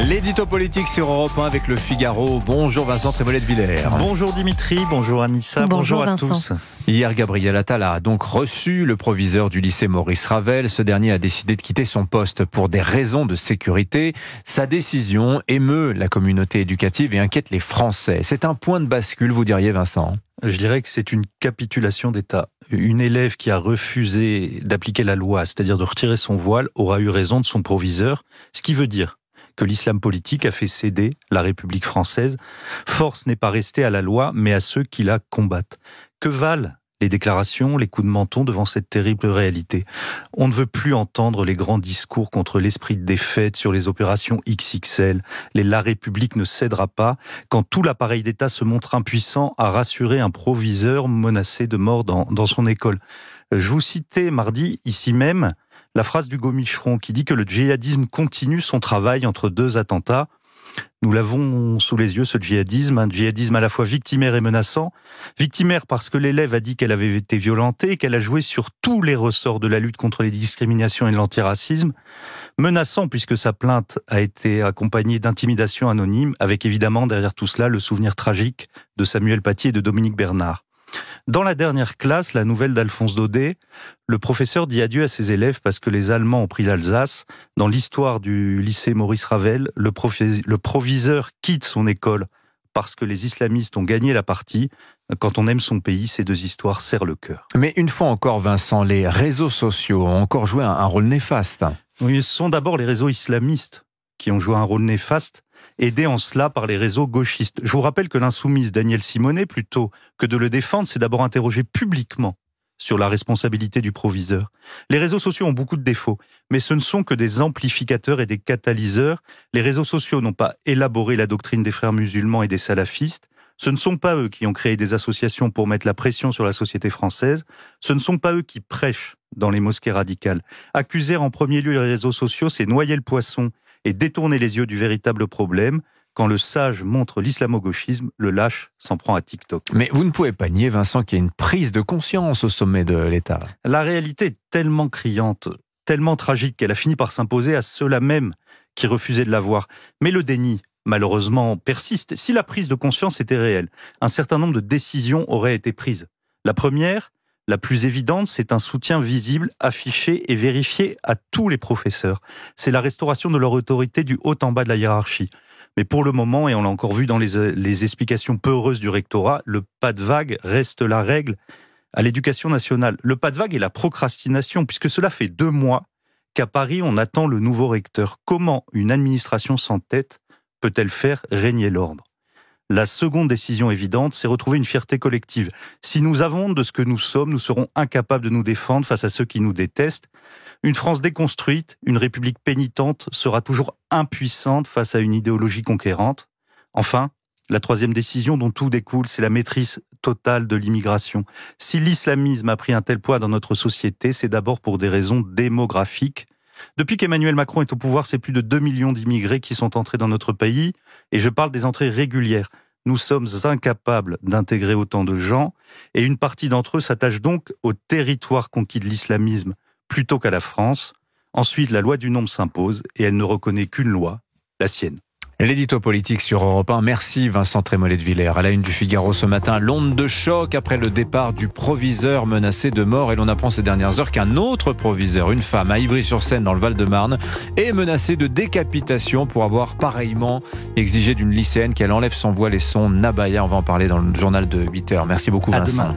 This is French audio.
L'édito politique sur Europe 1 avec le Figaro. Bonjour Vincent Trémolet de Villers. Bonjour Dimitri, bonjour Anissa, bonjour, à tous. Hier, Gabriel Attal a donc reçu le proviseur du lycée Maurice Ravel. Ce dernier a décidé de quitter son poste pour des raisons de sécurité. Sa décision émeut la communauté éducative et inquiète les Français. C'est un point de bascule, vous diriez Vincent je dirais que c'est une capitulation d'État. Une élève qui a refusé d'appliquer la loi, c'est-à-dire de retirer son voile, aura eu raison de son proviseur, ce qui veut dire que l'islam politique a fait céder la République française. Force n'est pas restée à la loi, mais à ceux qui la combattent. Que valent les déclarations, les coups de menton devant cette terrible réalité. On ne veut plus entendre les grands discours contre l'esprit de défaite sur les opérations XXL, les La République ne cédera pas, quand tout l'appareil d'État se montre impuissant à rassurer un proviseur menacé de mort dans, dans son école. Euh, je vous citais mardi, ici même, la phrase d'Hugo Michron qui dit que le djihadisme continue son travail entre deux attentats. Nous l'avons sous les yeux, ce djihadisme, un djihadisme à la fois victimaire et menaçant. Victimaire parce que l'élève a dit qu'elle avait été violentée et qu'elle a joué sur tous les ressorts de la lutte contre les discriminations et l'antiracisme. Menaçant puisque sa plainte a été accompagnée d'intimidations anonymes, avec évidemment derrière tout cela le souvenir tragique de Samuel Paty et de Dominique Bernard. Dans la dernière classe, la nouvelle d'Alphonse Daudet, le professeur dit adieu à ses élèves parce que les Allemands ont pris l'Alsace. Dans l'histoire du lycée Maurice Ravel, le, proviseur quitte son école parce que les islamistes ont gagné la partie. Quand on aime son pays, ces deux histoires serrent le cœur. Mais une fois encore, Vincent, les réseaux sociaux ont encore joué un rôle néfaste. Oui, ce sont d'abord les réseaux islamistes qui ont joué un rôle néfaste aidé en cela par les réseaux gauchistes. Je vous rappelle que l'insoumise Daniel Simonet, plutôt que de le défendre, c'est d'abord interroger publiquement sur la responsabilité du proviseur. Les réseaux sociaux ont beaucoup de défauts, mais ce ne sont que des amplificateurs et des catalyseurs. Les réseaux sociaux n'ont pas élaboré la doctrine des frères musulmans et des salafistes. Ce ne sont pas eux qui ont créé des associations pour mettre la pression sur la société française. Ce ne sont pas eux qui prêchent dans les mosquées radicales. Accuser en premier lieu les réseaux sociaux, c'est noyer le poisson et détourner les yeux du véritable problème. Quand le sage montre l'islamo-gauchisme, le lâche s'en prend à TikTok. Mais vous ne pouvez pas nier, Vincent, qu'il y a une prise de conscience au sommet de l'État. La réalité est tellement criante, tellement tragique qu'elle a fini par s'imposer à ceux-là même qui refusaient de la voir. Mais le déni, malheureusement, persiste. Si la prise de conscience était réelle, un certain nombre de décisions auraient été prises. La première, la plus évidente, c'est un soutien visible, affiché et vérifié à tous les professeurs. C'est la restauration de leur autorité du haut en bas de la hiérarchie. Mais pour le moment, et on l'a encore vu dans les, explications peu heureuses du rectorat, le pas de vague reste la règle à l'éducation nationale. Le pas de vague est la procrastination, puisque cela fait deux mois qu'à Paris, on attend le nouveau recteur. Comment une administration sans tête peut-elle faire régner l'ordre la seconde décision évidente, c'est retrouver une fierté collective. Si nous avons de ce que nous sommes, nous serons incapables de nous défendre face à ceux qui nous détestent. Une France déconstruite, une République pénitente sera toujours impuissante face à une idéologie conquérante. Enfin, la troisième décision dont tout découle, c'est la maîtrise totale de l'immigration. Si l'islamisme a pris un tel poids dans notre société, c'est d'abord pour des raisons démographiques. Depuis qu'Emmanuel Macron est au pouvoir, c'est plus de 2 millions d'immigrés qui sont entrés dans notre pays, et je parle des entrées régulières. Nous sommes incapables d'intégrer autant de gens, et une partie d'entre eux s'attache donc au territoire conquis de l'islamisme plutôt qu'à la France. Ensuite, la loi du nombre s'impose, et elle ne reconnaît qu'une loi, la sienne. L'édito politique sur Europe 1. Merci Vincent Trémollet de Villers. À la une du Figaro ce matin, l'onde de choc après le départ du proviseur menacé de mort. Et l'on apprend ces dernières heures qu'un autre proviseur, une femme à Ivry-sur-Seine dans le Val-de-Marne, est menacée de décapitation pour avoir pareillement exigé d'une lycéenne qu'elle enlève son voile et son abaya. On va en parler dans le journal de 8 heures. Merci beaucoup Vincent.